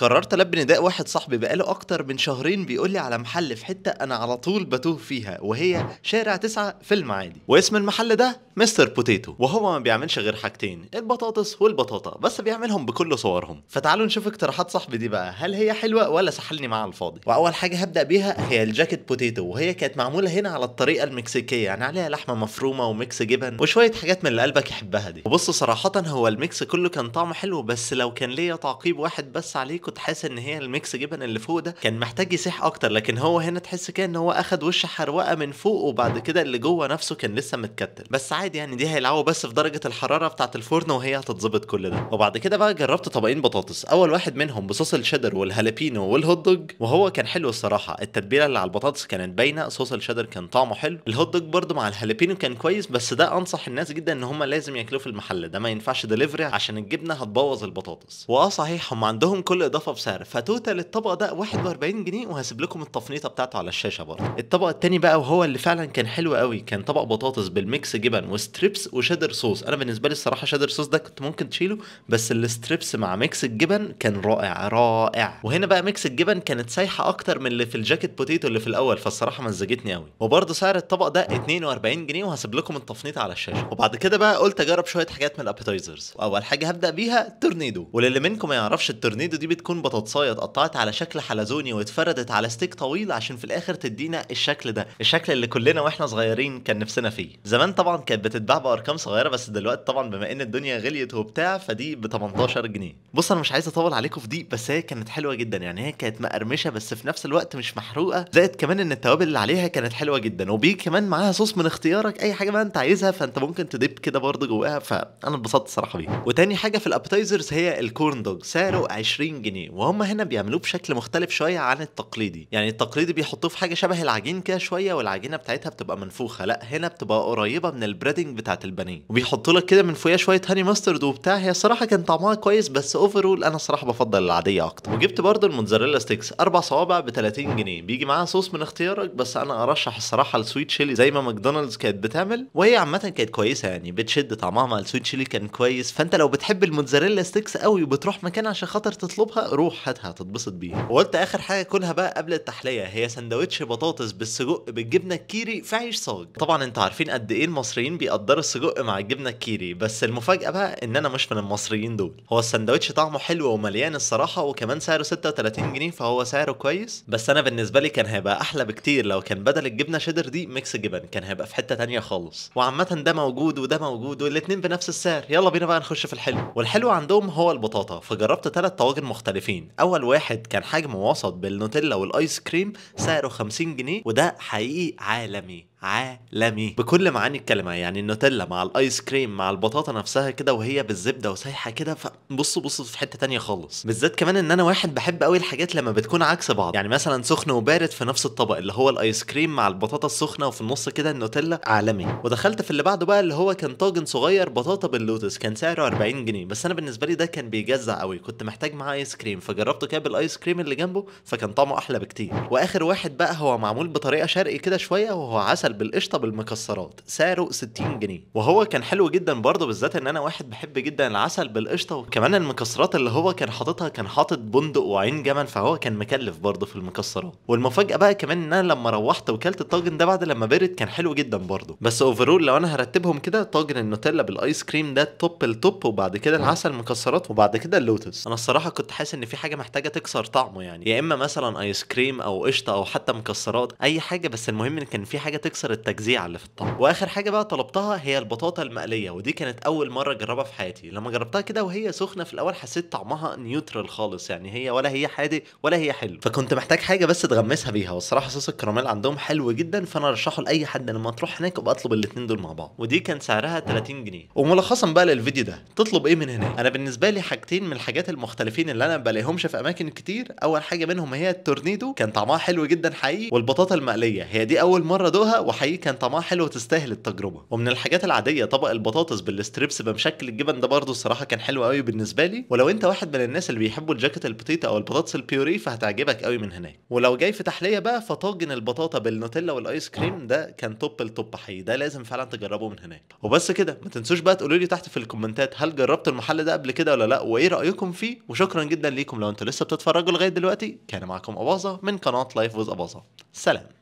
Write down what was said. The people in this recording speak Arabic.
قررت البي نداء واحد صاحبي بقاله اكتر من شهرين بيقول لي على محل في حته انا على طول بتوه فيها وهي شارع تسعة في المعادي واسم المحل ده مستر بوتيتو وهو ما بيعملش غير حاجتين البطاطس والبطاطا بس بيعملهم بكل صورهم فتعالوا نشوف اقتراحات صاحبي دي بقى هل هي حلوه ولا سحلني معاها الفاضي واول حاجه هبدا بيها هي الجاكيت بوتيتو وهي كانت معموله هنا على الطريقه المكسيكيه يعني عليها لحمه مفرومه وميكس جبن وشويه حاجات من اللي قلبك يحبها دي وبص صراحه هو الميكس كله كان طعمه حلو بس لو كان ليا تعقيب واحد بس عليه كنت حاسس ان هي الميكس جبن اللي فوق ده كان محتاج يسيح اكتر لكن هو هنا تحس كده ان هو اخد وش حروقه من فوق وبعد كده اللي جوه نفسه كان لسه متكتل بس عادي يعني دي هيلعبوا بس في درجه الحراره بتاعه الفرن وهي هتتظبط كل ده وبعد كده بقى جربت طبقين بطاطس اول واحد منهم بصوص الشيدر والهالبينو والهوت دوج وهو كان حلو الصراحه التتبيله اللي على البطاطس كانت باينه صوص الشيدر كان طعمه حلو الهوت دوج برده مع الهالبينو كان كويس بس ده انصح الناس جدا ان هم لازم ياكلوه في المحل ده ما ينفعش دليفري عشان الجبنه هتبوظ البطاطس واه صحيح هم عندهم كل اضافه بسعر فتوتال الطبق ده 41 جنيه وهسيب لكم التفنيطه بتاعته على الشاشه برضه الطبق التاني بقى وهو اللي فعلا كان حلو قوي كان طبق بطاطس بالميكس جبن وستريبس وشيدر صوص انا بالنسبه لي الصراحه شيدر صوص ده كنت ممكن تشيله بس الستريبس مع ميكس الجبن كان رائع رائع وهنا بقى ميكس الجبن كانت سايحه اكتر من اللي في الجاكيت بوتيتو اللي في الاول فالصراحه مزجتني قوي وبرده سعر الطبق ده 42 جنيه وهسيب لكم التفنيطه على الشاشه وبعد كده بقى قلت اجرب شويه حاجات من الابيتايزرز واول حاجه هبدا بيها تورنيدو وللي منكم ما يعرفش التورنيدو دي تكون بطاطسايه اتقطعت على شكل حلزوني واتفردت على ستيك طويل عشان في الاخر تدينا الشكل ده الشكل اللي كلنا واحنا صغيرين كان نفسنا فيه زمان طبعا كانت بتتباع بارقام صغيره بس دلوقتي طبعا بما ان الدنيا غليت وبتاع فدي ب 18 جنيه بص انا مش عايز اطول عليكم في دي بس هي كانت حلوه جدا يعني هي كانت مقرمشه بس في نفس الوقت مش محروقه زائد كمان ان التوابل اللي عليها كانت حلوه جدا وبيجي كمان معاها صوص من اختيارك اي حاجه بقى انت عايزها فانت ممكن تدب كده برضه جواها فانا اتبسطت الصراحه بيها وتاني حاجه في الابتايزرز هي الكورن دوج سعره 20 جنيه جنيه وهم هنا بيعملوه بشكل مختلف شويه عن التقليدي يعني التقليدي بيحطوه في حاجه شبه العجين كده شويه والعجينه بتاعتها بتبقى منفوخه لا هنا بتبقى قريبه من البريدنج بتاعت البانيه وبيحطوا لك كده من فوقيها شويه هاني ماسترد وبتاع هي صراحه كان طعمها كويس بس اوفرول انا صراحه بفضل العاديه اكتر وجبت برضو الموتزاريلا ستيكس اربع صوابع ب 30 جنيه بيجي معاها صوص من اختيارك بس انا ارشح الصراحه السويت تشيلي زي ما ماكدونالدز كانت بتعمل وهي عامه كانت كويسه يعني بتشد طعمها مع السويت تشيلي كان كويس فانت لو بتحب الموتزاريلا ستيكس قوي وبتروح مكان عشان خاطر تطلبها روح هاتها هتتبسط بيها وقلت اخر حاجه كلها بقى قبل التحليه هي سندوتش بطاطس بالسجق بالجبنه الكيري في عيش صاج طبعا انتوا عارفين قد ايه المصريين بيقدروا السجق مع الجبنه الكيري بس المفاجاه بقى ان انا مش من المصريين دول هو السندوتش طعمه حلو ومليان الصراحه وكمان سعره 36 جنيه فهو سعره كويس بس انا بالنسبه لي كان هيبقى احلى بكتير لو كان بدل الجبنه شيدر دي ميكس جبن كان هيبقى في حته تانية خالص وعامه ده موجود وده موجود والاتنين بنفس السعر يلا بينا بقى نخش في الحلو والحلو عندهم هو البطاطا فجربت ثلاث طواجن مختلفه مختلفين اول واحد كان حجمه وسط بالنوتيلا والايس كريم سعره 50 جنيه وده حقيقي عالمي عالمي بكل معاني الكلمه يعني النوتيلا مع الايس كريم مع البطاطا نفسها كده وهي بالزبده وسايحه كده فبصوا بصوا في حته تانية خالص بالذات كمان ان انا واحد بحب قوي الحاجات لما بتكون عكس بعض يعني مثلا سخن وبارد في نفس الطبق اللي هو الايس كريم مع البطاطا السخنه وفي النص كده النوتيلا عالمي ودخلت في اللي بعده بقى اللي هو كان طاجن صغير بطاطا باللوتس كان سعره 40 جنيه بس انا بالنسبه لي ده كان بيجزع قوي كنت محتاج معاه ايس كريم فجربته كده بالايس كريم اللي جنبه فكان طعمه احلى بكتير واخر واحد بقى هو معمول بطريقه شرقي كده شويه وهو عسل عسل بالقشطه بالمكسرات سعره 60 جنيه وهو كان حلو جدا برضه بالذات ان انا واحد بحب جدا العسل بالقشطه وكمان المكسرات اللي هو كان حاططها كان حاطط بندق وعين جمل فهو كان مكلف برضه في المكسرات والمفاجاه بقى كمان ان انا لما روحت وكلت الطاجن ده بعد لما برد كان حلو جدا برضه بس اوفرول لو انا هرتبهم كده طاجن النوتيلا بالايس كريم ده توب التوب وبعد كده العسل مكسرات وبعد كده اللوتس انا الصراحه كنت حاسس ان في حاجه محتاجه تكسر طعمه يعني يا اما مثلا ايس كريم او قشطه او حتى مكسرات اي حاجه بس المهم ان كان في حاجه تكسر تكسر التجزيعه اللي في الطعم واخر حاجه بقى طلبتها هي البطاطا المقليه ودي كانت اول مره اجربها في حياتي لما جربتها كده وهي سخنه في الاول حسيت طعمها نيوترال خالص يعني هي ولا هي حادق ولا هي حلو فكنت محتاج حاجه بس تغمسها بيها والصراحه صوص الكراميل عندهم حلو جدا فانا ارشحه لاي حد لما تروح هناك ابقى اطلب الاثنين دول مع بعض ودي كان سعرها 30 جنيه وملخصا بقى للفيديو ده تطلب ايه من هناك انا بالنسبه لي حاجتين من الحاجات المختلفين اللي انا ما بلاقيهمش في اماكن كتير اول حاجه منهم هي التورنيدو كان طعمها حلو جدا حقيقي والبطاطا المقليه هي دي اول مره ادوقها وحقيقي كان طعمها حلو وتستاهل التجربه ومن الحاجات العاديه طبق البطاطس بالستريبس بمشكل الجبن ده برضه الصراحه كان حلو قوي بالنسبه لي ولو انت واحد من الناس اللي بيحبوا الجاكيت البوتيتا او البطاطس البيوري فهتعجبك قوي من هناك ولو جاي في تحليه بقى فطاجن البطاطا بالنوتيلا والايس كريم ده كان توب التوب حقيقي ده لازم فعلا تجربه من هناك وبس كده ما تنسوش بقى تقولوا لي تحت في الكومنتات هل جربت المحل ده قبل كده ولا لا وايه رايكم فيه وشكرا جدا ليكم لو انتوا لسه بتتفرجوا لغايه دلوقتي كان معاكم اباظه من قناه لايف ويز اباظه سلام